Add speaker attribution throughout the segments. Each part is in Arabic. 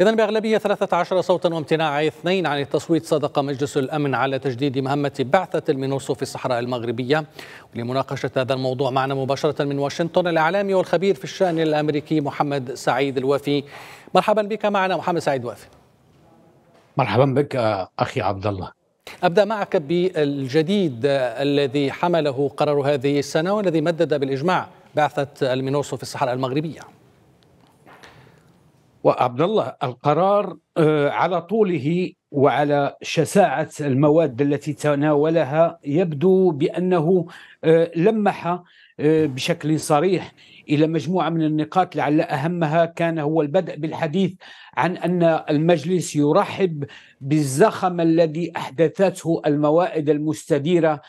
Speaker 1: إذا بأغلبية 13 صوتا وامتناع اثنين عن التصويت صدق مجلس الأمن على تجديد مهمة بعثة المينوسو في الصحراء المغربية ولمناقشة هذا الموضوع معنا مباشرة من واشنطن الإعلامي والخبير في الشأن الأمريكي محمد سعيد الوافي مرحبا بك معنا محمد سعيد الوافي
Speaker 2: مرحبا بك آه، أخي عبد الله
Speaker 1: أبدأ معك بالجديد آه، الذي حمله قرار هذه السنة والذي مدد بالإجماع بعثة المينوسو في الصحراء المغربية وعبد الله القرار آه، على طوله
Speaker 2: وعلى شساعة المواد التي تناولها يبدو بأنه آه، لمح آه، بشكل صريح إلى مجموعة من النقاط لعل أهمها كان هو البدء بالحديث عن أن المجلس يرحب بالزخم الذي أحدثته الموائد المستديرة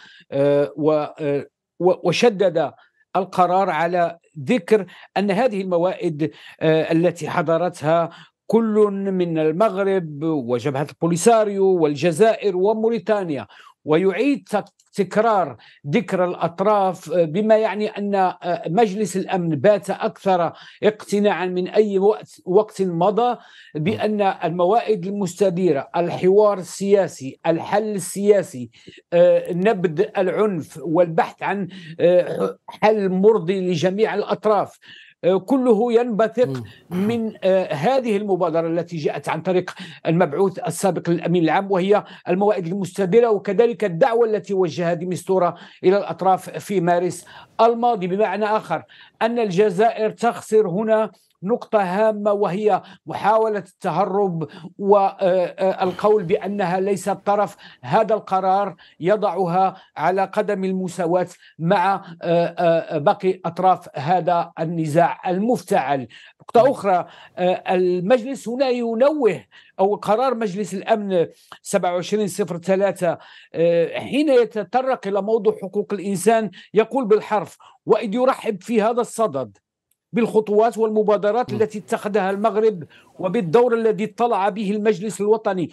Speaker 2: وشدد القرار على ذكر أن هذه الموائد آه، التي حضرتها كل من المغرب وجبهة البوليساريو والجزائر وموريتانيا ويعيد تكرار ذكر الاطراف آه، بما يعني ان آه، مجلس الامن بات اكثر اقتناعا من اي وقت وقت مضى بان الموائد المستديره الحوار السياسي الحل السياسي آه، نبذ العنف والبحث عن حل مرضي لجميع الاطراف آه، كله ينبثق من آه، هذه المبادرة التي جاءت عن طريق المبعوث السابق للأمين العام وهي الموائد المستديرة وكذلك الدعوة التي وجهها ديمستورا إلى الأطراف في مارس الماضي بمعنى آخر أن الجزائر تخسر هنا نقطة هامة وهي محاولة التهرب والقول آه، آه، بأنها ليست طرف هذا القرار يضعها على قدم المساواة مع آه، باقي أطراف هذا النزاع المفتعل نقطة نعم. أخرى المجلس هنا ينوه أو قرار مجلس الأمن 2703 حين يتطرق إلى موضوع حقوق الإنسان يقول بالحرف وإذ يرحب في هذا الصدد بالخطوات والمبادرات التي اتخذها المغرب وبالدور الذي اطلع به المجلس الوطني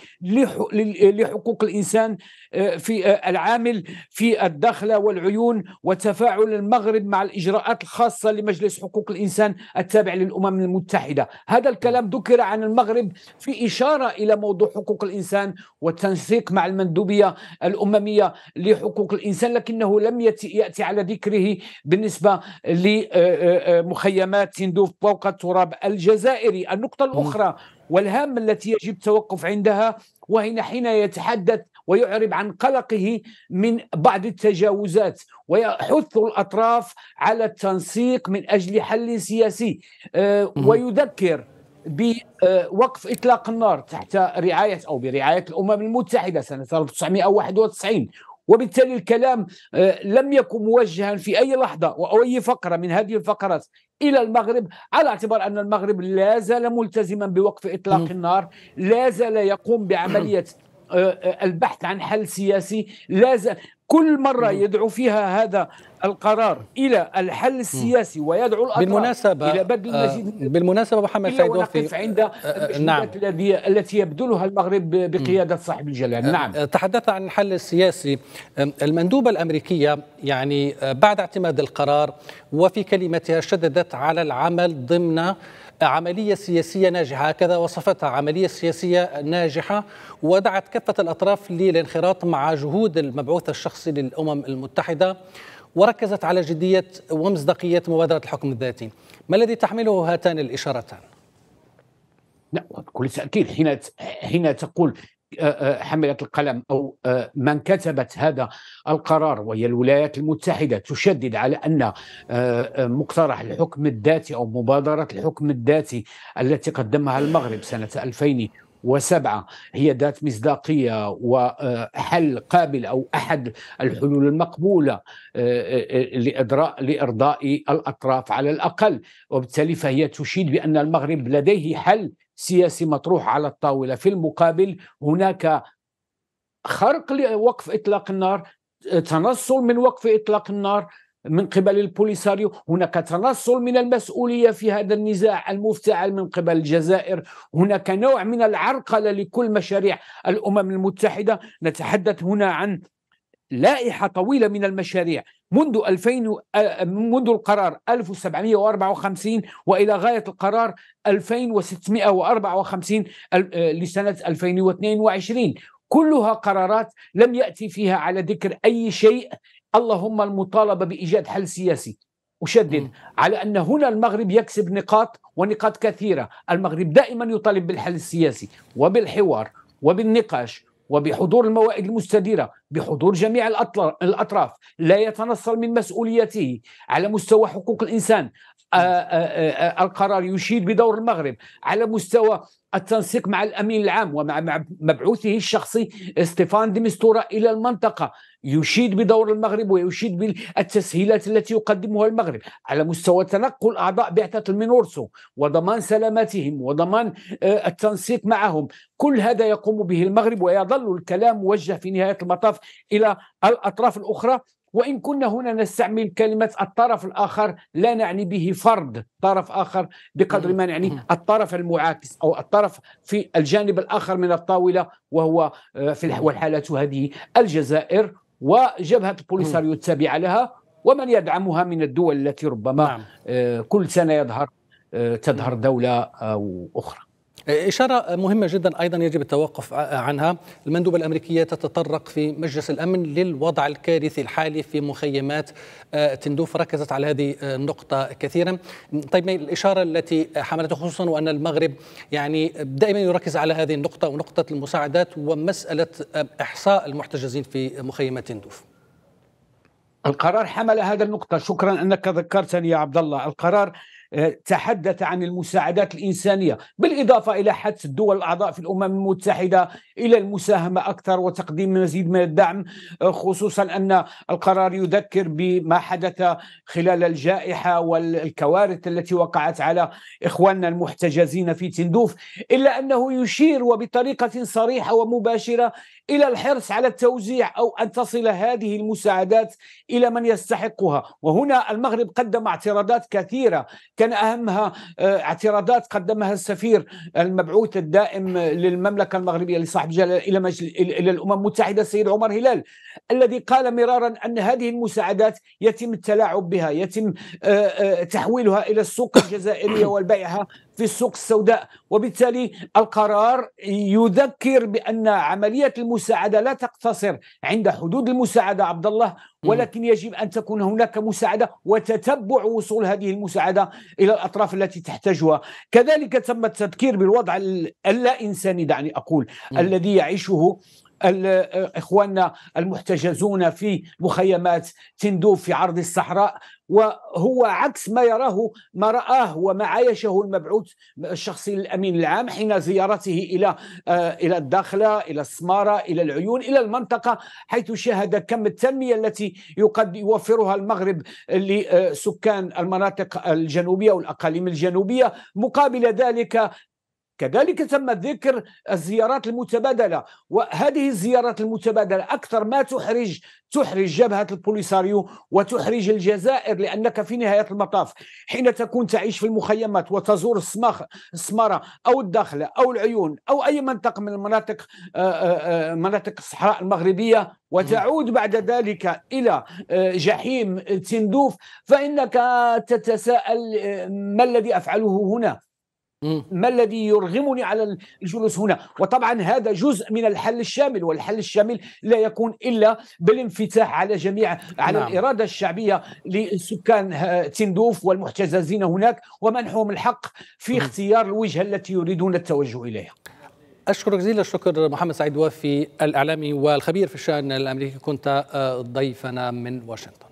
Speaker 2: لحقوق الانسان آه، في آه، العامل في الدخله والعيون وتفاعل المغرب مع الاجراءات الخاصه لمجلس حقوق الانسان التابع للامم المتحده، هذا الكلام ذكر عن المغرب في اشاره الى موضوع حقوق الانسان والتنسيق مع المندوبيه الامميه لحقوق الانسان لكنه لم ياتي على ذكره بالنسبه لمخيمات آه، تندوف فوق التراب الجزائري، النقطه الاخرى الاخرى والهامه التي يجب التوقف عندها وهنا حين يتحدث ويعرب عن قلقه من بعض التجاوزات ويحث الاطراف على التنسيق من اجل حل سياسي آه، ويذكر بوقف اطلاق النار تحت رعايه او برعايه الامم المتحده سنه 1991 وبالتالي الكلام آه، لم يكن موجها في أي لحظة أو أي فقرة من هذه الفقرات الى المغرب على اعتبار ان المغرب لا زال ملتزما بوقف اطلاق النار لا زال يقوم بعمليه آه، آه، البحث عن حل سياسي لا زال كل مرة يدعو فيها هذا القرار إلى الحل السياسي ويدعو الأطراف بالمناسبة إلى بدل آه، المزيد
Speaker 1: بالمناسبة محمد سيد وفي عند آه، نعم التي يبذلها المغرب بقيادة صاحب الجلال نعم آه، تحدث عن الحل السياسي المندوبة الأمريكية يعني بعد اعتماد القرار وفي كلمتها شددت على العمل ضمن عملية سياسية ناجحة هكذا وصفتها عملية سياسية ناجحة ودعت كافة الأطراف للانخراط مع جهود المبعوث الشخصي الشخصي للأمم المتحدة وركزت على جدية ومصداقية مبادرة الحكم الذاتي ما الذي تحمله هاتان الإشارتان؟ لا بكل تأكيد حين حين تقول
Speaker 2: حملة القلم أو من كتبت هذا القرار وهي الولايات المتحدة تشدد على أن مقترح الحكم الذاتي أو مبادرة الحكم الذاتي التي قدمها المغرب سنة 2000 وسبعة هي ذات مصداقية وحل قابل أو أحد الحلول المقبولة آه، آه، آه، لإرضاء الأطراف على الأقل وبالتالي فهي تشيد بأن المغرب لديه حل سياسي مطروح على الطاولة في المقابل هناك خرق لوقف إطلاق النار تنصل من وقف إطلاق النار من قبل البوليساريو هناك تنصل من المسؤوليه في هذا النزاع المفتعل من قبل الجزائر هناك نوع من العرقله لكل مشاريع الامم المتحده نتحدث هنا عن لائحه طويله من المشاريع منذ 2000 آه، منذ القرار 1754 والى غايه القرار 2654 آه، لسنه 2022 كلها قرارات لم ياتي فيها على ذكر اي شيء اللهم المطالبة بإيجاد حل سياسي أشدد على أن هنا المغرب يكسب نقاط ونقاط كثيرة المغرب دائما يطالب بالحل السياسي وبالحوار وبالنقاش وبحضور الموائد المستديرة بحضور جميع الأطراف لا يتنصل من مسؤوليته على مستوى حقوق الإنسان القرار يشيد بدور المغرب على مستوى التنسيق مع الامين العام ومع مبعوثه الشخصي ستيفان ديمستورا الى المنطقه يشيد بدور المغرب ويشيد بالتسهيلات التي يقدمها المغرب على مستوى تنقل أعضاء بعثة المينورسو وضمان سلامتهم وضمان آه، التنسيق معهم كل هذا يقوم به المغرب ويظل الكلام موجه في نهاية المطاف إلى الأطراف الأخرى وإن كنا هنا نستعمل كلمة الطرف الآخر لا نعني به فرد طرف آخر بقدر ما نعني الطرف المعاكس أو الطرف في الجانب الآخر من الطاولة وهو آه، في الحالة هذه الجزائر وجبهه البوليساريو التابعه لها ومن يدعمها من الدول التي ربما نعم. آه، كل سنه يظهر
Speaker 1: آه، تظهر دوله او اخرى إشارة مهمة جدا أيضا يجب التوقف عنها المندوبة الأمريكية تتطرق في مجلس الأمن للوضع الكارثي الحالي في مخيمات آه، تندوف ركزت على هذه آه، النقطة كثيرا طيب الإشارة التي حملته خصوصا وأن المغرب يعني دائما يركز على هذه النقطة ونقطة المساعدات ومسألة آه، إحصاء المحتجزين في مخيمات تندوف
Speaker 2: القرار حمل هذا النقطة شكرا أنك ذكرتني يا عبد الله القرار آه، تحدث عن المساعدات الإنسانية بالإضافة إلى حث الدول الأعضاء في الأمم المتحدة إلى المساهمة أكثر وتقديم مزيد من الدعم آه، خصوصا أن القرار يذكر بما حدث خلال الجائحة والكوارث التي وقعت على إخواننا المحتجزين في تندوف إلا أنه يشير وبطريقة صريحة ومباشرة إلى الحرص على التوزيع أو أن تصل هذه المساعدات إلى من يستحقها وهنا المغرب قدم اعتراضات كثيرة كان أهمها آه، اعتراضات قدمها السفير المبعوث الدائم للمملكة المغربية لصاحب جلالة إلى, مجل... إلى الأمم المتحدة السيد عمر هلال الذي قال مرارا أن هذه المساعدات يتم التلاعب بها يتم آه، آه، تحويلها إلى السوق الجزائرية والبيعها في السوق السوداء وبالتالي القرار يذكر بأن عملية المساعدة لا تقتصر عند حدود المساعدة عبد الله ولكن يجب أن تكون هناك مساعدة وتتبع وصول هذه المساعدة إلى الأطراف التي تحتاجها كذلك تم التذكير بالوضع اللا إنساني دعني أقول م. الذي يعيشه إخواننا المحتجزون في مخيمات تندوف في عرض الصحراء وهو عكس ما يراه ما رآه وما عايشه المبعوث الشخصي للأمين العام حين زيارته إلى آه، إلى الداخلة إلى السمارة إلى العيون إلى المنطقة حيث شاهد كم التنمية التي يقد يوفرها المغرب لسكان المناطق الجنوبية والأقاليم الجنوبية مقابل ذلك كذلك تم ذكر الزيارات المتبادله وهذه الزيارات المتبادله اكثر ما تحرج تحرج جبهه البوليساريو وتحرج الجزائر لانك في نهايه المطاف حين تكون تعيش في المخيمات وتزور السماخ السماره او الداخله او العيون او اي منطقه من المناطق آه، آه، آه، مناطق الصحراء المغربيه وتعود بعد ذلك الى جحيم تندوف فانك تتساءل ما الذي افعله هنا ما الذي يرغمني على الجلوس هنا وطبعا هذا جزء من الحل الشامل والحل الشامل لا يكون إلا بالانفتاح على جميع على نعم. الإرادة الشعبية لسكان آه، تندوف والمحتجزين هناك ومنحهم الحق
Speaker 1: في اختيار الوجهة التي يريدون التوجه إليها أشكرك جزيل الشكر محمد سعيد وافي الإعلامي والخبير في الشأن الأمريكي كنت آه، ضيفنا من واشنطن